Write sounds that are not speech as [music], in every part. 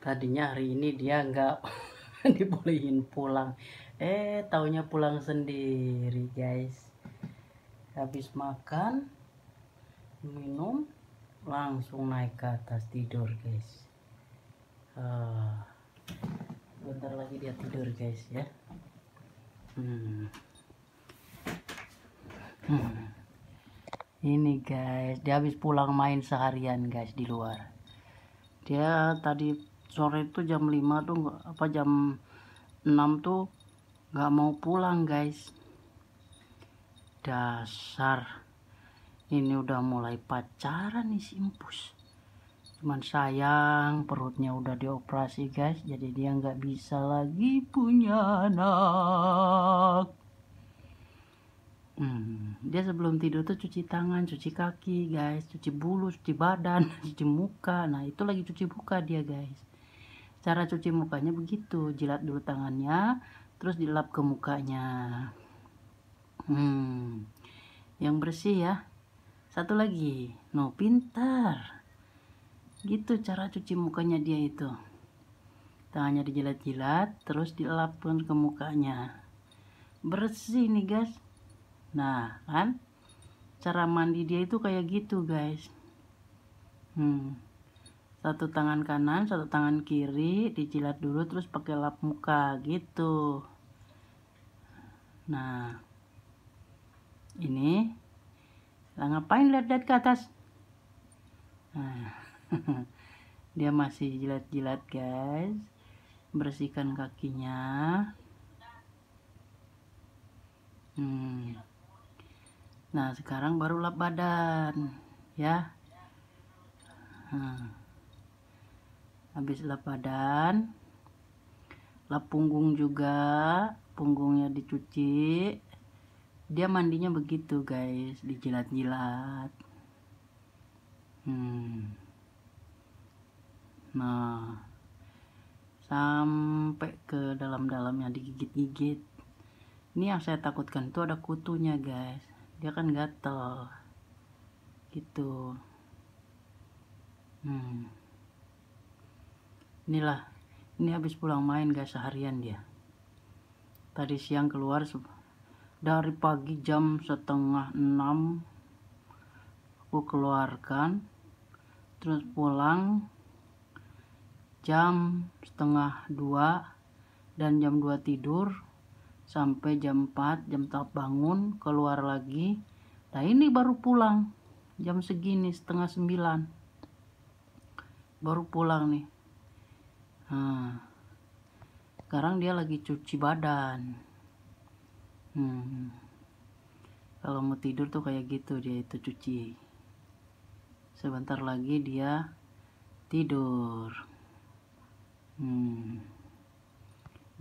tadinya hari ini dia nggak [laughs] dibolehin pulang eh taunya pulang sendiri guys habis makan minum langsung naik ke atas tidur guys uh, bentar lagi dia tidur guys ya hmm. Hmm. ini guys dia habis pulang main seharian guys di luar dia tadi sore itu jam 5 tuh apa jam 6 tuh nggak mau pulang guys dasar ini udah mulai pacaran nih si impus cuman sayang perutnya udah dioperasi guys jadi dia nggak bisa lagi punya anak hmm, dia sebelum tidur tuh cuci tangan cuci kaki guys cuci bulu cuci badan [laughs] cuci muka nah itu lagi cuci muka dia guys cara cuci mukanya begitu jilat dulu tangannya terus dilap ke mukanya hmm yang bersih ya satu lagi no pintar gitu cara cuci mukanya dia itu tangannya dijilat-jilat terus dilap pun ke mukanya bersih nih guys nah kan cara mandi dia itu kayak gitu guys hmm satu tangan kanan satu tangan kiri dijilat dulu terus pakai lap muka gitu nah ini lah ngapain lihat-lihat ke atas nah [laughs] dia masih jilat-jilat guys bersihkan kakinya hmm. nah sekarang baru lap badan ya hmm habis lap badan lap punggung juga punggungnya dicuci dia mandinya begitu guys dijilat-jilat hmm. nah sampai ke dalam-dalamnya digigit-gigit ini yang saya takutkan tuh ada kutunya guys dia kan gatel gitu hmm inilah ini habis pulang main guys seharian dia tadi siang keluar dari pagi jam setengah enam aku keluarkan terus pulang jam setengah dua dan jam dua tidur sampai jam empat jam tak bangun keluar lagi nah ini baru pulang jam segini setengah sembilan baru pulang nih nah sekarang dia lagi cuci badan hmm. kalau mau tidur tuh kayak gitu dia itu cuci sebentar lagi dia tidur hmm.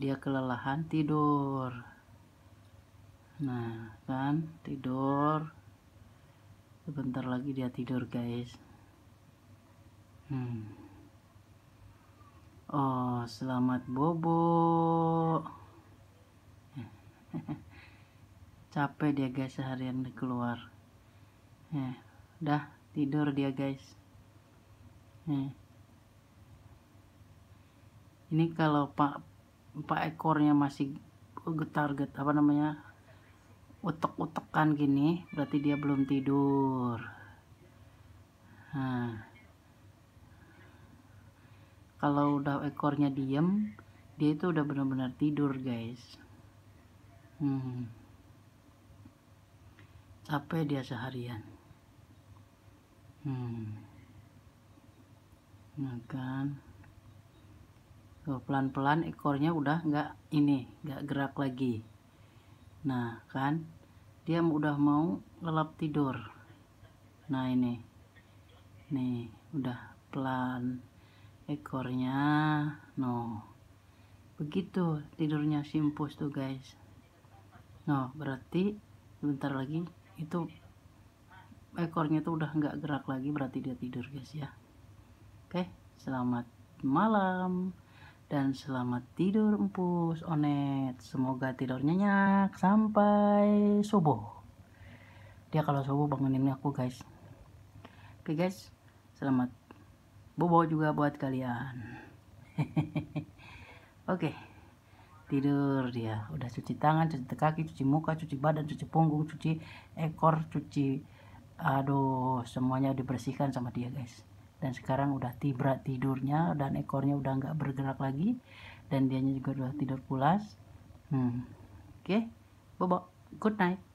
dia kelelahan tidur nah kan tidur sebentar lagi dia tidur guys hmm. Oh, selamat bobo. [laughs] Capek dia guys seharian keluar. Eh, dah tidur dia guys. Eh. Ini kalau pak pak ekornya masih getar-get apa namanya utek-utekan gini, berarti dia belum tidur. Nah kalau udah ekornya diem dia itu udah benar-benar tidur guys hmm. capek dia seharian hmm. nah kan pelan-pelan ekornya udah nggak ini nggak gerak lagi nah kan dia udah mau lelap tidur nah ini nih udah pelan ekornya no begitu tidurnya simpus tuh guys no berarti sebentar lagi itu ekornya tuh udah nggak gerak lagi berarti dia tidur guys ya oke selamat malam dan selamat tidur empus onet semoga tidur nyenyak sampai subuh dia kalau subuh bangunin aku guys oke guys selamat bobo juga buat kalian [laughs] oke okay. tidur dia udah cuci tangan cuci kaki cuci muka cuci badan cuci punggung cuci ekor cuci aduh semuanya dibersihkan sama dia guys dan sekarang udah tibra tidurnya dan ekornya udah nggak bergerak lagi dan dianya juga udah tidur pulas hmm. oke okay. bobo good night